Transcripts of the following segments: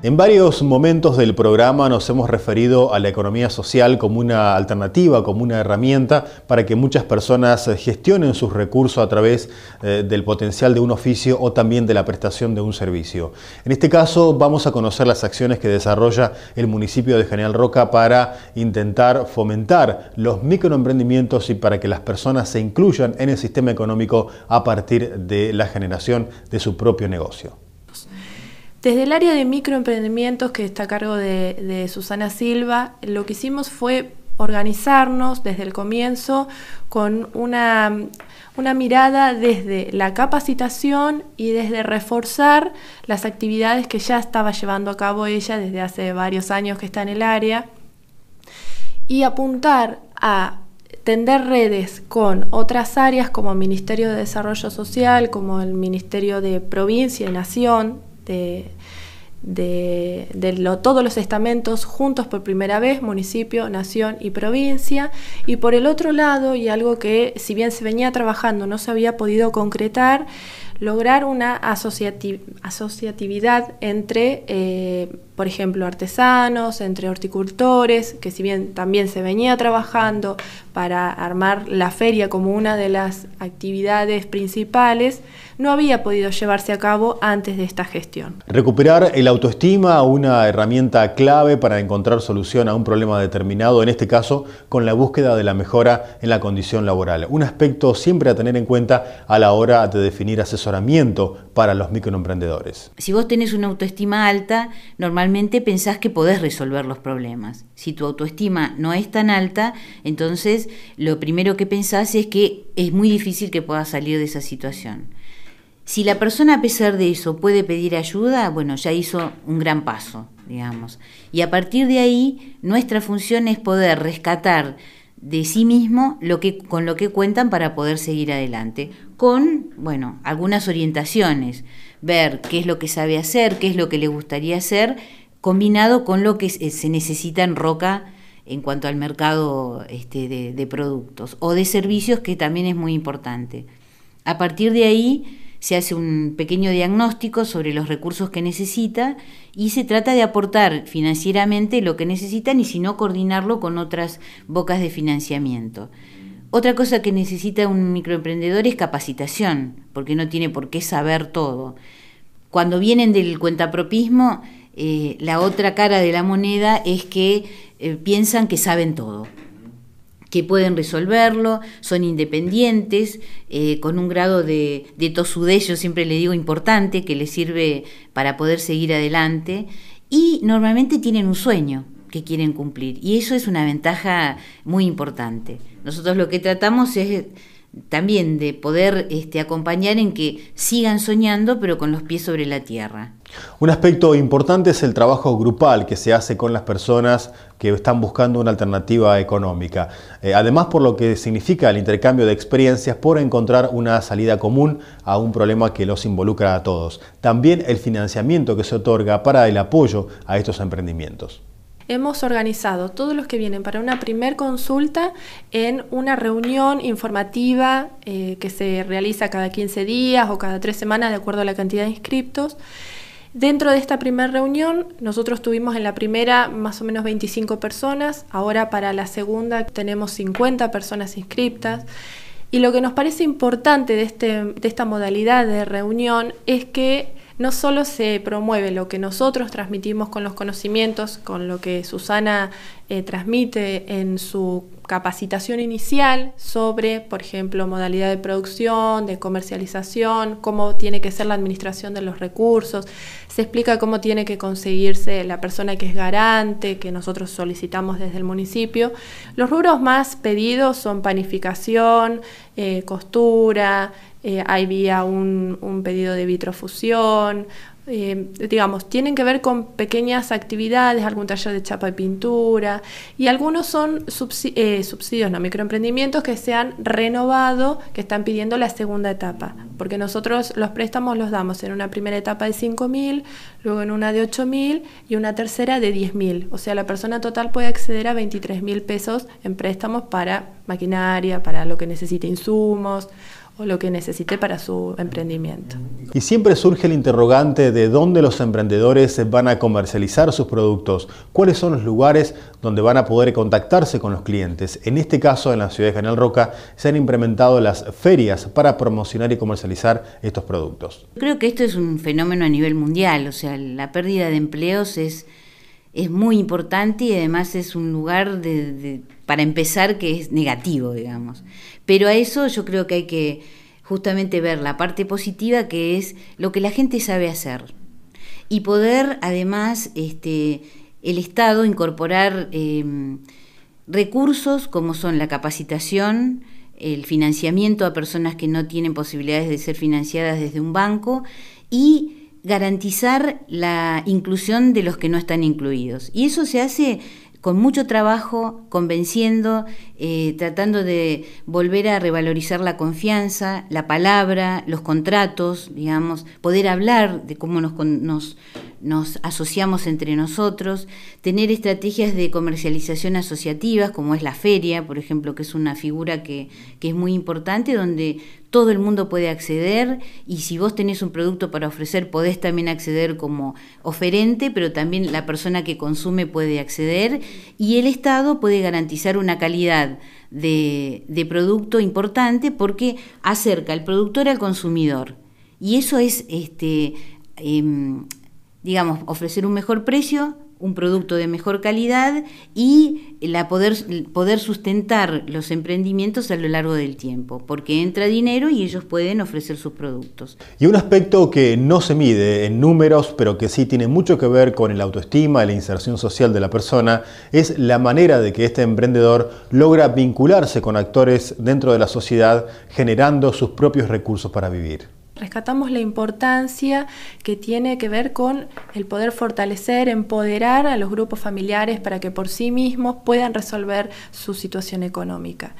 En varios momentos del programa nos hemos referido a la economía social como una alternativa, como una herramienta para que muchas personas eh, gestionen sus recursos a través eh, del potencial de un oficio o también de la prestación de un servicio. En este caso vamos a conocer las acciones que desarrolla el municipio de General Roca para intentar fomentar los microemprendimientos y para que las personas se incluyan en el sistema económico a partir de la generación de su propio negocio. Desde el área de microemprendimientos que está a cargo de, Susana Silva, lo que hicimos fue organizarnos desde el comienzo con una, una, mirada desde la capacitación y desde reforzar las actividades que ya estaba llevando a cabo ella desde hace varios años que está en el área y apuntar a tender redes con otras áreas como el Ministerio de Desarrollo Social, como el Ministerio de Provincia y Nación, de, todos los estamentos juntos por primera vez, municipio, nación y provincia. Y por el otro lado, y algo que si bien se venía trabajando no se había podido concretar, lograr una asociatividad entre... Eh, por ejemplo, artesanos, entre horticultores, que si bien también se venía trabajando para armar la feria como una de las actividades principales, no había podido llevarse a cabo antes de esta gestión. Recuperar el autoestima, una herramienta clave para encontrar solución a un problema determinado, en este caso con la búsqueda de la mejora en la condición laboral. Un aspecto siempre a tener en cuenta a la hora de definir asesoramiento para los microemprendedores? Si vos tenés una autoestima alta, normalmente pensás que podés resolver los problemas. Si tu autoestima no es tan alta, entonces lo primero que pensás es que es muy difícil que puedas salir de esa situación. Si la persona a pesar de eso puede pedir ayuda, bueno, ya hizo un gran paso, digamos. Y a partir de ahí, nuestra función es poder rescatar de sí mismo lo que, con lo que cuentan para poder seguir adelante con, bueno, algunas orientaciones, ver qué es lo que sabe hacer, qué es lo que le gustaría hacer, combinado con lo que se necesita en Roca en cuanto al mercado este, de, de productos o de servicios, que también es muy importante. A partir de ahí, se hace un pequeño diagnóstico sobre los recursos que necesita y se trata de aportar financieramente lo que necesitan y si no coordinarlo con otras bocas de financiamiento. Otra cosa que necesita un microemprendedor es capacitación, porque no tiene por qué saber todo. Cuando vienen del cuentapropismo, eh, la otra cara de la moneda es que eh, piensan que saben todo, que pueden resolverlo, son independientes, eh, con un grado de, de yo siempre le digo importante, que les sirve para poder seguir adelante, y normalmente tienen un sueño que quieren cumplir. Y eso es una ventaja muy importante. Nosotros lo que tratamos es también de poder este, acompañar en que sigan soñando, pero con los pies sobre la tierra. Un aspecto importante es el trabajo grupal que se hace con las personas que están buscando una alternativa económica. Eh, además, por lo que significa el intercambio de experiencias por encontrar una salida común a un problema que los involucra a todos. También el financiamiento que se otorga para el apoyo a estos emprendimientos hemos organizado todos los que vienen para una primer consulta en una reunión informativa eh, que se realiza cada 15 días o cada 3 semanas de acuerdo a la cantidad de inscriptos. Dentro de esta primera reunión, nosotros tuvimos en la primera más o menos 25 personas, ahora para la segunda tenemos 50 personas inscritas Y lo que nos parece importante de, este, de esta modalidad de reunión es que no solo se promueve lo que nosotros transmitimos con los conocimientos, con lo que Susana eh, transmite en su capacitación inicial sobre, por ejemplo, modalidad de producción, de comercialización, cómo tiene que ser la administración de los recursos, se explica cómo tiene que conseguirse la persona que es garante, que nosotros solicitamos desde el municipio. Los rubros más pedidos son panificación, eh, costura, eh, hay vía un, pedido de vitrofusión, eh, digamos, tienen que ver con pequeñas actividades, algún taller de chapa y pintura, y algunos son eh, subsidios, no microemprendimientos que se han renovado, que están pidiendo la segunda etapa, porque nosotros los préstamos los damos en una primera etapa de 5.000, luego en una de 8.000 y una tercera de 10.000, o sea, la persona total puede acceder a 23.000 pesos en préstamos para maquinaria, para lo que necesite insumos o lo que necesite para su emprendimiento. Y siempre surge el interrogante de dónde los emprendedores van a comercializar sus productos, cuáles son los lugares donde van a poder contactarse con los clientes. En este caso, en la ciudad de General Roca, se han implementado las ferias para promocionar y comercializar estos productos. Creo que esto es un fenómeno a nivel mundial, o sea, la pérdida de empleos es es muy importante y además es un lugar para empezar que es negativo, digamos. Pero a eso yo creo que hay que justamente ver la parte positiva que es lo que la gente sabe hacer y poder además este, el Estado incorporar em, recursos como son la capacitación, el financiamiento a personas que no tienen posibilidades de ser financiadas desde un banco y garantizar la inclusión de los que no están incluidos. Y eso se hace con mucho trabajo, convenciendo, eh, tratando de volver a revalorizar la confianza, la palabra, los contratos, digamos, poder hablar de cómo nos, nos, nos asociamos entre nosotros, tener estrategias de comercialización asociativas, como es la feria, por ejemplo, que es una figura que, es muy importante, donde todo el mundo puede acceder y si vos tenés un producto para ofrecer, podés también acceder como oferente, pero también la persona que consume puede acceder y el Estado puede garantizar una calidad de, producto importante porque acerca al productor al consumidor. Y eso es este, em, digamos, ofrecer un mejor precio, un producto de mejor calidad y la poder, poder sustentar los emprendimientos a lo largo del tiempo, porque entra dinero y ellos pueden ofrecer sus productos. Y un aspecto que no se mide en números, pero que sí tiene mucho que ver con el autoestima y la inserción social de la persona, es la manera de que este emprendedor logra vincularse con actores dentro de la sociedad generando sus propios recursos para vivir rescatamos la importancia que tiene que ver con el poder fortalecer, empoderar a los grupos familiares para que por sí mismos puedan resolver su situación económica.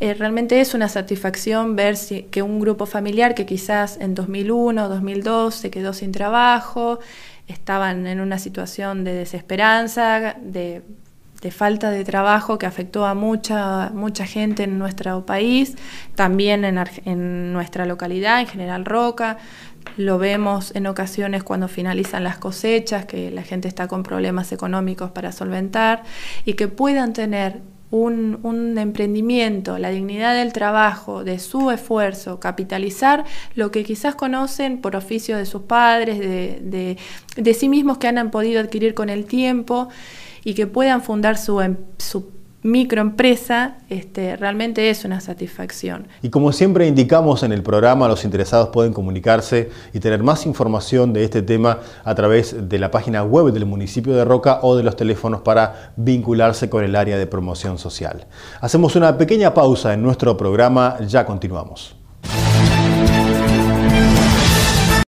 Eh, realmente es una satisfacción ver que un grupo familiar que quizás en 2001, 2002 se quedó sin trabajo, estaban en una situación de desesperanza, de de falta de trabajo que afectó a mucha, mucha gente en nuestro país, también en, en, nuestra localidad, en General Roca. Lo vemos en ocasiones cuando finalizan las cosechas, que la gente está con problemas económicos para solventar y que puedan tener un, emprendimiento, la dignidad del trabajo, de su esfuerzo, capitalizar lo que quizás conocen por oficio de sus padres, de, de sí mismos que han podido adquirir con el tiempo y que puedan fundar su, em, microempresa, este, realmente es una satisfacción. Y como siempre indicamos en el programa, los interesados pueden comunicarse y tener más información de este tema a través de la página web del municipio de Roca o de los teléfonos para vincularse con el área de promoción social. Hacemos una pequeña pausa en nuestro programa, ya continuamos.